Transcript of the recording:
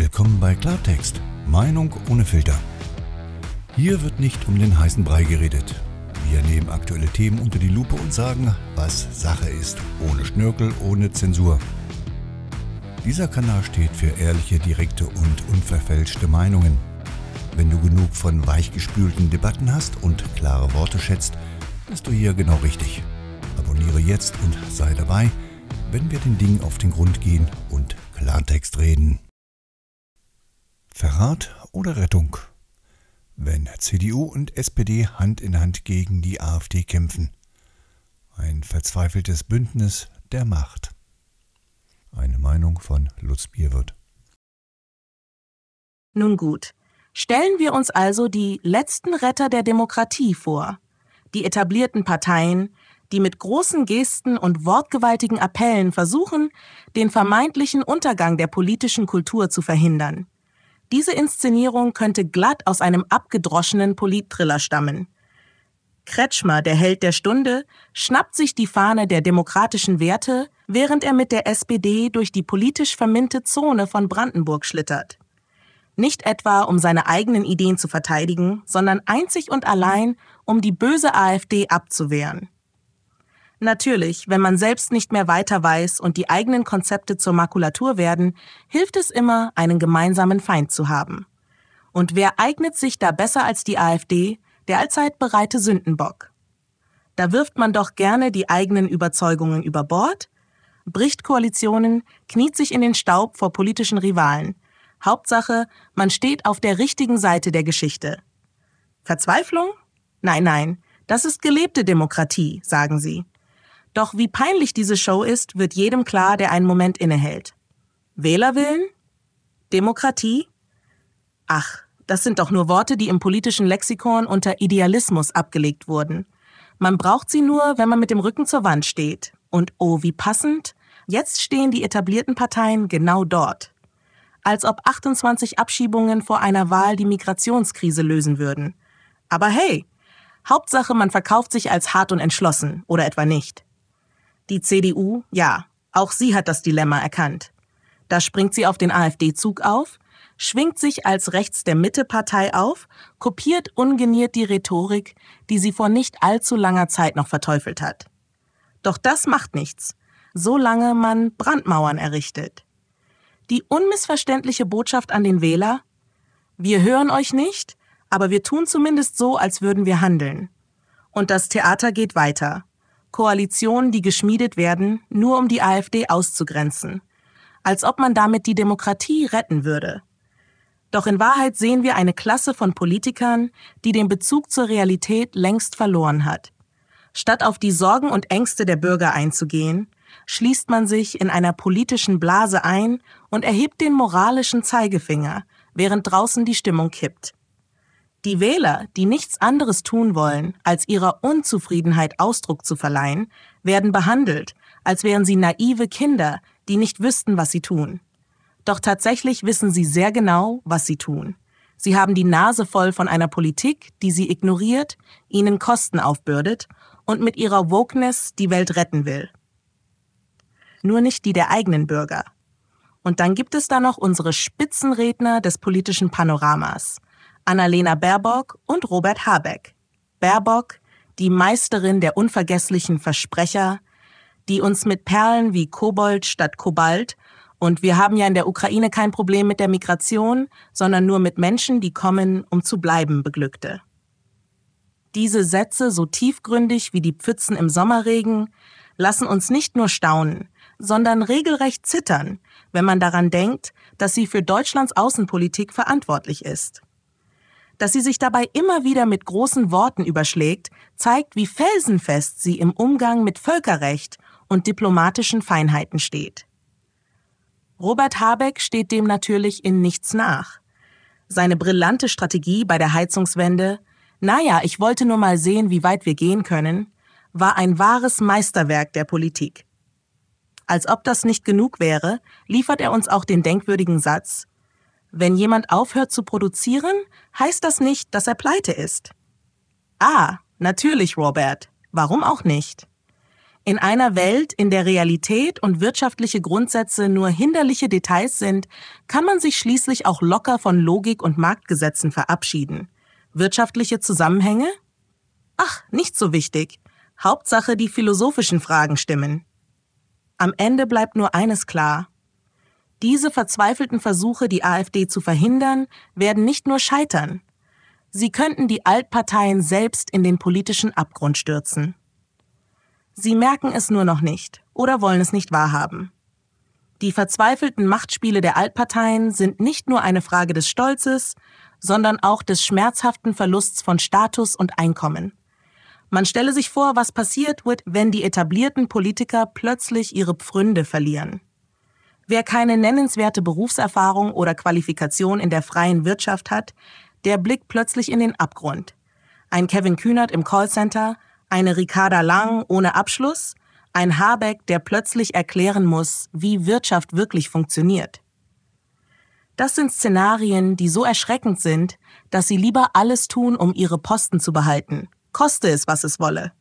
Willkommen bei Klartext, Meinung ohne Filter. Hier wird nicht um den heißen Brei geredet. Wir nehmen aktuelle Themen unter die Lupe und sagen, was Sache ist, ohne Schnörkel, ohne Zensur. Dieser Kanal steht für ehrliche, direkte und unverfälschte Meinungen. Wenn du genug von weichgespülten Debatten hast und klare Worte schätzt, bist du hier genau richtig. Abonniere jetzt und sei dabei, wenn wir den Dingen auf den Grund gehen und Klartext reden. Verrat oder Rettung? Wenn CDU und SPD Hand in Hand gegen die AfD kämpfen. Ein verzweifeltes Bündnis der Macht. Eine Meinung von Lutz Bierwirth. Nun gut, stellen wir uns also die letzten Retter der Demokratie vor. Die etablierten Parteien, die mit großen Gesten und wortgewaltigen Appellen versuchen, den vermeintlichen Untergang der politischen Kultur zu verhindern. Diese Inszenierung könnte glatt aus einem abgedroschenen Politthriller stammen. Kretschmer, der Held der Stunde, schnappt sich die Fahne der demokratischen Werte, während er mit der SPD durch die politisch verminnte Zone von Brandenburg schlittert. Nicht etwa, um seine eigenen Ideen zu verteidigen, sondern einzig und allein, um die böse AfD abzuwehren. Natürlich, wenn man selbst nicht mehr weiter weiß und die eigenen Konzepte zur Makulatur werden, hilft es immer, einen gemeinsamen Feind zu haben. Und wer eignet sich da besser als die AfD, der allzeit bereite Sündenbock? Da wirft man doch gerne die eigenen Überzeugungen über Bord, bricht Koalitionen, kniet sich in den Staub vor politischen Rivalen. Hauptsache, man steht auf der richtigen Seite der Geschichte. Verzweiflung? Nein, nein, das ist gelebte Demokratie, sagen sie. Doch wie peinlich diese Show ist, wird jedem klar, der einen Moment innehält. Wählerwillen? Demokratie? Ach, das sind doch nur Worte, die im politischen Lexikon unter Idealismus abgelegt wurden. Man braucht sie nur, wenn man mit dem Rücken zur Wand steht. Und oh, wie passend, jetzt stehen die etablierten Parteien genau dort. Als ob 28 Abschiebungen vor einer Wahl die Migrationskrise lösen würden. Aber hey, Hauptsache, man verkauft sich als hart und entschlossen oder etwa nicht. Die CDU, ja, auch sie hat das Dilemma erkannt. Da springt sie auf den AfD-Zug auf, schwingt sich als rechts der Mitte-Partei auf, kopiert ungeniert die Rhetorik, die sie vor nicht allzu langer Zeit noch verteufelt hat. Doch das macht nichts, solange man Brandmauern errichtet. Die unmissverständliche Botschaft an den Wähler, wir hören euch nicht, aber wir tun zumindest so, als würden wir handeln. Und das Theater geht weiter. Koalitionen, die geschmiedet werden, nur um die AfD auszugrenzen. Als ob man damit die Demokratie retten würde. Doch in Wahrheit sehen wir eine Klasse von Politikern, die den Bezug zur Realität längst verloren hat. Statt auf die Sorgen und Ängste der Bürger einzugehen, schließt man sich in einer politischen Blase ein und erhebt den moralischen Zeigefinger, während draußen die Stimmung kippt. Die Wähler, die nichts anderes tun wollen, als ihrer Unzufriedenheit Ausdruck zu verleihen, werden behandelt, als wären sie naive Kinder, die nicht wüssten, was sie tun. Doch tatsächlich wissen sie sehr genau, was sie tun. Sie haben die Nase voll von einer Politik, die sie ignoriert, ihnen Kosten aufbürdet und mit ihrer Wokeness die Welt retten will. Nur nicht die der eigenen Bürger. Und dann gibt es da noch unsere Spitzenredner des politischen Panoramas – Annalena Baerbock und Robert Habeck. Baerbock, die Meisterin der unvergesslichen Versprecher, die uns mit Perlen wie Kobold statt Kobalt und wir haben ja in der Ukraine kein Problem mit der Migration, sondern nur mit Menschen, die kommen, um zu bleiben, beglückte. Diese Sätze, so tiefgründig wie die Pfützen im Sommerregen, lassen uns nicht nur staunen, sondern regelrecht zittern, wenn man daran denkt, dass sie für Deutschlands Außenpolitik verantwortlich ist dass sie sich dabei immer wieder mit großen Worten überschlägt, zeigt, wie felsenfest sie im Umgang mit Völkerrecht und diplomatischen Feinheiten steht. Robert Habeck steht dem natürlich in nichts nach. Seine brillante Strategie bei der Heizungswende, naja, ich wollte nur mal sehen, wie weit wir gehen können, war ein wahres Meisterwerk der Politik. Als ob das nicht genug wäre, liefert er uns auch den denkwürdigen Satz, wenn jemand aufhört zu produzieren, heißt das nicht, dass er pleite ist. Ah, natürlich, Robert. Warum auch nicht? In einer Welt, in der Realität und wirtschaftliche Grundsätze nur hinderliche Details sind, kann man sich schließlich auch locker von Logik und Marktgesetzen verabschieden. Wirtschaftliche Zusammenhänge? Ach, nicht so wichtig. Hauptsache die philosophischen Fragen stimmen. Am Ende bleibt nur eines klar. Diese verzweifelten Versuche, die AfD zu verhindern, werden nicht nur scheitern. Sie könnten die Altparteien selbst in den politischen Abgrund stürzen. Sie merken es nur noch nicht oder wollen es nicht wahrhaben. Die verzweifelten Machtspiele der Altparteien sind nicht nur eine Frage des Stolzes, sondern auch des schmerzhaften Verlusts von Status und Einkommen. Man stelle sich vor, was passiert wird, wenn die etablierten Politiker plötzlich ihre Pfründe verlieren. Wer keine nennenswerte Berufserfahrung oder Qualifikation in der freien Wirtschaft hat, der blickt plötzlich in den Abgrund. Ein Kevin Kühnert im Callcenter, eine Ricarda Lang ohne Abschluss, ein Habeck, der plötzlich erklären muss, wie Wirtschaft wirklich funktioniert. Das sind Szenarien, die so erschreckend sind, dass sie lieber alles tun, um ihre Posten zu behalten, koste es, was es wolle.